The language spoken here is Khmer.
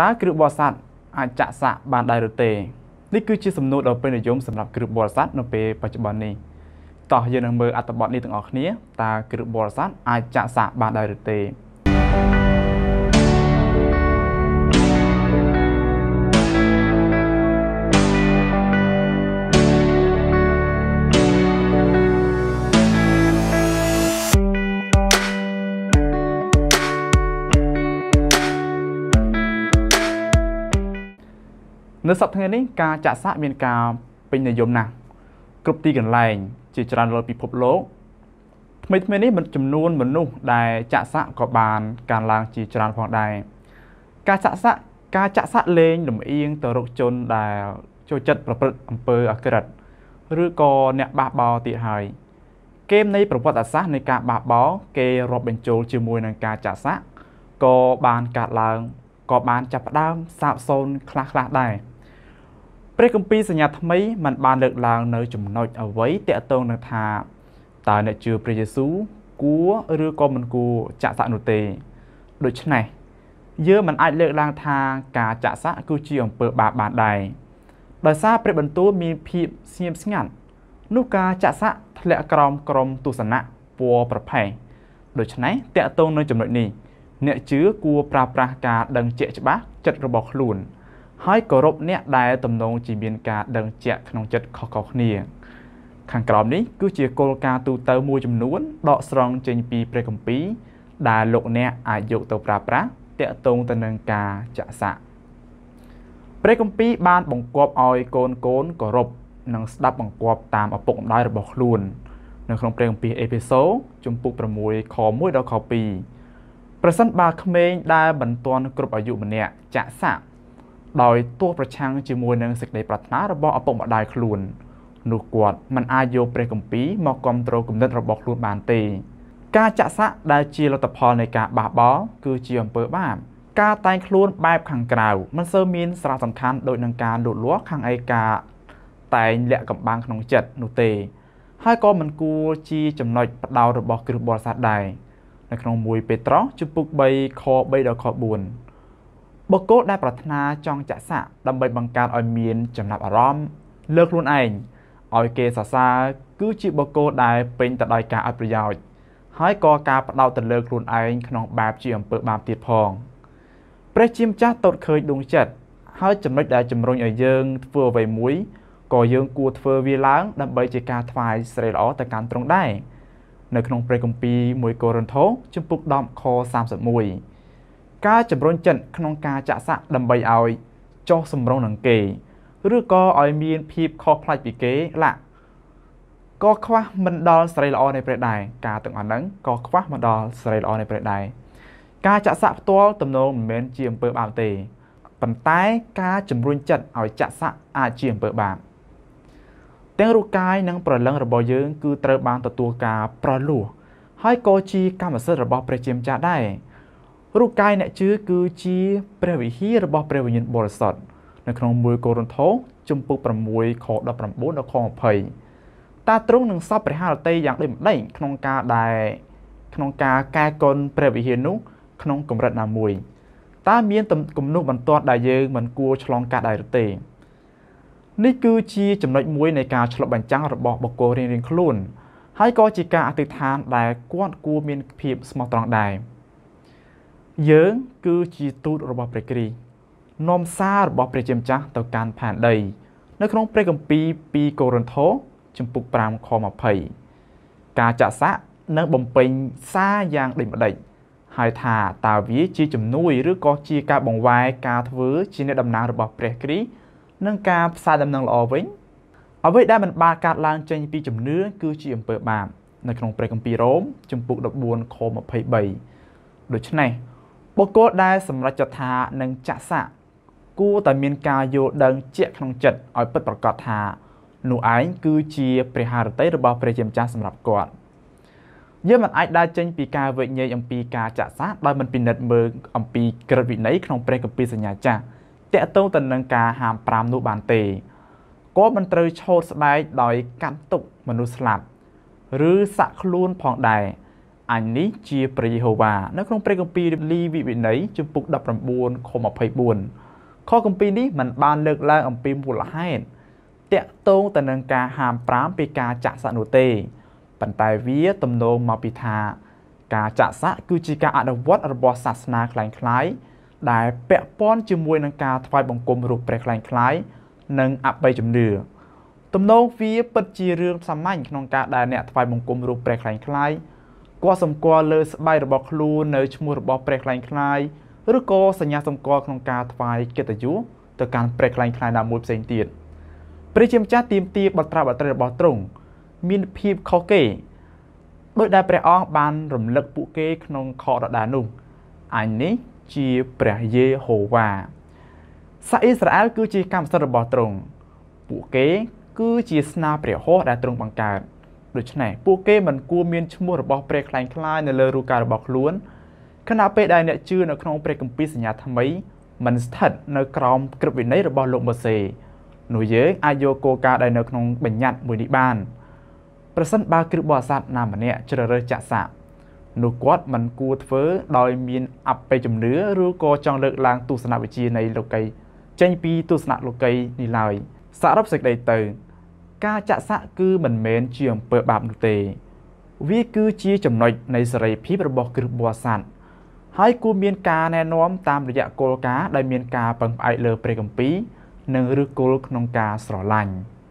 តើគ្រឿងបរិស័ទអាចចាក់សាក់បានដែរឬទេនេះគឺជាសំណួរដ៏ពេញនិយមសម្រាប់គ្រឿងបរិស័ទនៅពេលបច្ចុប្បន្ននេះតោះយើងនឹងមើលអត្ថបទនេះទាំងអស់គ្នាតើគ្រឿងបរិស័ទអាចចាក់សាក់បានដែរឬទេនៅសប្តាហ៍ថ្ងៃនេះការចាក់សាក់មានការពេញនិយមណាស់គ្រប់ទីកន្លែងជាច្រើនលើពិភពលោកថ្មីថ្មីនេះចំនួនមនុស្សដែលចាក់សាក់ក៏បានកើនឡើងជាច្រើនផងដែរការចាក់សាក់ការចាក់សាក់លេងលំអៀងទៅរកជនដែលចូលចិត្តប្រព្រឹត្តអំពើអាក្រឹតឬក៏អ្នកបះបោទៀតហើយគេមនៃប្រវត្តិសាស្ត្រនៃការបះបោ គេរាប់បញ្ចូលជាមួយនឹងការចាក់សាក់ក៏បានកាត់ឡើងក៏បានចាប់ផ្ដើមសាបសូន្យខ្លះៗដែរព្រះគម្ពីរសញ្ញាថ្មីมันបានលើកឡើងនៅចំណុចអ្វីតាក់ទងនឹងថាតើអ្នកជឿព្រះយេស៊ូវគួរឬក៏មិនគួរចាក់សាក់នោះទេដូច្នេះយើងមិនអាចលើកឡើងថាការចាក់សាក់គឺជាអំពើបាបបានដែរដោយសារព្រះបន្ទូលមានភាពស្ងៀមស្ងាត់នោះការចាក់សាក់ធ្លាក់ក្រោមក្រមទស្សនៈពណ៌ប្រផេះដូច្នេះតាក់ទងនឹងចំណុចនេះអ្នកជឿគួរប្រើប្រាស់ការដឹងជាក់ច្បាស់ចិត្តរបស់ខ្លួន។ហើយគោរពអ្នកដែលទំនងជាមានការដឹងជាក់ក្នុងចិត្តខុសៗគ្នាខាងក្រោមនេះគឺជាគោលការណ៍ទូទៅមួយចំនួន ដកស្រង់ចេញពីព្រះគម្ពីរដែលលោក អ្នកអាចយកទៅប្រើប្រាស់តាក់ទងទៅនឹងការចាក់សាក់ព្រះគម្ពីរបានបង្គាប់ឲ្យកូនកូនគោរពនិងស្ដាប់បង្គាប់តាមឪពុកម្ដាយរបស់ខ្លួននៅក្នុងព្រះគម្ពីរអេភេសូជំពូក6ខ1ដល់ខ2ប្រសិនបើក្មេងដែលមិនទាន់គ្រប់អាយុម្នាក់ចាក់សាក់ដោយទោះប្រឆាំងជាមួយនឹងសេចក្តីប្រាថ្នារបស់ឪពុកម្ដាយខ្លួននោះគាត់មិនអាចយកព្រះគម្ពីរមកគ្រប់គ្រងគំនិតរបស់ខ្លួនបានទេ ការចាក់សាក់ដែលជាលទ្ធផលនៃការបះបោគឺជាអំពើបាបការតែងខ្លួនបែបខាងក្រៅមិនសូវមានសារៈសំខាន់ដូចនឹងការលូតលាស់ខាងឯកាតែងលាក់កំបាំងក្នុងចិត្តនោះទេ ហើយក៏មិនគួរជាចំណុចបដោរបស់គ្រឹះបរិស័ទដែរនៅក្នុងមួយពេត្រុសជំពូក3ខ3ដល់ខ4បុគ្គលដែលប្រាថ្នាចង់ចាក់សាក់ដើម្បីបង្កើតឲ្យមានចំណាប់អារម្មណ៍លើខ្លួនឯងឲ្យគេសរសើរគឺជាបុគ្គលដែលពេញទៅដោយការអត្ថប្រយោជន៍ហើយក៏ការផ្ដោតទៅលើខ្លួនឯងក្នុងបែបជាអំពើបាបទៀតផងព្រះជាម្ចាស់តូតឃើញដួងចិត្តហើយចំណុចដែលជំរុញឲ្យយើងធ្វើអ្វីមួយក៏យើងគួរធ្វើវាឡើងដើម្បីជាការថ្វាយស្រីល្អទៅកាន់ទ្រង់ដែរនៅក្នុងព្រះគម្ពីរ1កូរិនថូសជំពូក10ខ31ការជំរុញចិត្តក្នុងការចាក់សាក់ដើម្បីឲ្យចុះសម្រុងនឹងគេឬក៏ឲ្យមានភាពខុសផ្លាច់ពីគេឡាក៏ខ្វះមិនដល់សេរីល្អនៃព្រះដែរការទាំងអស់ហ្នឹងក៏ខ្វះមិនដល់សេរីល្អនៃព្រះដែរការចាក់សាក់ផ្ទាល់ទំនងមិនមែនជាអំពើបាបទេប៉ុន្តែការជំរុញចិត្តឲ្យចាក់សាក់អាចជាអំពើបាបទាំងរូបកាយនិងប្រលឹងរបស់យើងគឺត្រូវបានទទួលការប្រលោះហើយក៏ជាកម្មសិទ្ធិរបស់ព្រះជាម្ចាស់ដែររូបកាយអ្នកជឿគឺជា ព្រះវិហាររបស់ព្រះវិញ្ញាណបរិសុទ្ធនៅក្នុង1កូរិនថូសជំពូក6ខ19ដល់ខ20តើទ្រង់នឹងសពព្រះハរតីយ៉ាងដូចម្ដេចក្នុងការដែលក្នុងការកែកុនព្រះវិហារនោះក្នុងកម្រិតណាមួយតើមានគំនុះបន្ទាត់ដែលយើងមិនគួរឆ្លងកាត់ដែរឬទេនេះគឺជាចំណុចមួយនៃការឆ្លុះបញ្ចាំងរបស់បុគ្គលរៀងៗខ្លួន ហើយក៏ជាការអធិដ្ឋាន ដែលគាត់គួរមានភាពស្មោះត្រង់ដែរ។យើងគឺជាទូតរបស់ព្រះគ្រីស្ទនាំសាររបស់ព្រះជាម្ចាស់ទៅកាន់ផែនដី នៅក្នុងព្រះគម្ពីរ2កូរិនថូសជំពូក5ខ20ការចាក់សាក់និងបំពេញសារយ៉ាងដូចម្ដេចហើយថាតើវាជាជំនួយឬក៏ជាការបង្វែរការធ្វើជាអ្នកដំណើររបស់ព្រះគ្រីស្ទនិងការផ្សាយដំណឹងល្អវិញអ្វីដែលមិនបានកាត់ឡើងចេញពីជំនឿគឺជាអំពើបាបនៅក្នុងព្រះគម្ពីររ៉ូមជំពូក14ខ23ដូច្នេះបុគ្គលដែលសម្រេចចិត្តថានឹងចាក់សាក់គួរតែមានការយល់ដឹងជាក់ក្នុងចិត្តឲ្យពិតប្រាកដថានោះឯងគឺជាព្រះハរតីរបស់ព្រះជាម្ចាស់សម្រាប់គាត់យើងមិនអាចដើរចេញពីការវិញ្ញាយអំពីការចាក់សាសដោយមិនពិនិត្យមើលអំពីក្រឹតវិន័យក្នុងព្រះគម្ពីរសញ្ញាចាស់តកតងទៅនឹងការហាម5នោះបានទេគាត់មិនត្រូវឆោតស្បែកដោយកាត់ទុកមនុស្សស្លាប់ឬសាក់ខ្លួនផងដែរអញនេះជាព្រះយេហូវ៉ានៅក្នុងព្រះគម្ពីរលីវិវិន័យជំពូក19ខ24ខគម្ពីរនេះมันបានលើកឡើងអំពីមូលហេតុតាក់ទងទៅនឹងការហាមប្រាមពីការចាក់សាក់នោះទេប៉ុន្តែវាទំនងមកពីថា ការចាក់សាក់គឺជាការអនុវត្តរបស់សាសនាคล้ายៗដែលពាក់ព័ន្ធជាមួយនឹងការថ្វាយបង្គំរូបព្រះคล้ายៗនិងអបិយជំនឿទំនងវាពិតជារឿងសាមញ្ញក្នុងការដែលអ្នកថ្វាយបង្គំរូបព្រះคล้ายៗគាត់សម្គាល់លើស្បែករបស់ខ្លួននៅឈ្មោះរបស់ព្រះខ្លែងខ្លាយឬក៏សញ្ញាសម្គាល់ក្នុងការថ្វាយកិត្តិយសទៅកាន់ព្រះខ្លែងខ្លាយណាមួយផ្សេងទៀតព្រះជាម្ចាស់ទៀមទាបត្រាបត្រីរបស់ទ្រង់មានភាពខុសគេដោយដែលព្រះអង្គបានរំលឹកពួកគេក្នុងខដដានោះអញនេះជាព្រះយេហូវ៉ាសាអ៊ីស្រាអែលគឺជាកម្មសិទ្ធិរបស់ទ្រង់ពួកគេគឺជាស្នាព្រះហោះដែលទ្រង់បង្កើតដូច្នេះពួកគេមិនគួរមានឈ្មោះរបស់ព្រះខ្លែងខ្លាយនៅលើរូបកាយរបស់ខ្លួនខណៈពេលដែលអ្នកជឿនៅក្នុងព្រះគម្ពីរសញ្ញាថ្មីមិនស្ថិតនៅក្រោមក្រឹតវិន័យរបស់លោកម៉ូសេនោះយើងអាចយកគោលការណ៍ដែលនៅក្នុងបញ្ញត្តិមួយនេះបានប្រសិនបើគ្រឹះបរិស័ទណាម្នាក់ជ្រើសរើសចាក់សាក់នោះគាត់មិនគួរធ្វើដោយមានអបិយជំនឿឬក៏ចង់លើកឡើងទស្សនវិជ្ជានៃលោកីចេញពីទស្សនៈលោកីនេះឡើយសរុបសេចក្តីទៅការចាក់សាក់គឺមិនមែនជាអំពើបាបនោះទេវាគឺជាចំណុចនៃសេរីភាពរបស់គ្រឹះបរិស័ទហើយគួរមានការណែនាំតាមរយៈគោលការណ៍ដែលមានការពឹងផ្អែកលើព្រះគម្ពីរនិងឫសគល់ក្នុងការស្រឡាញ់។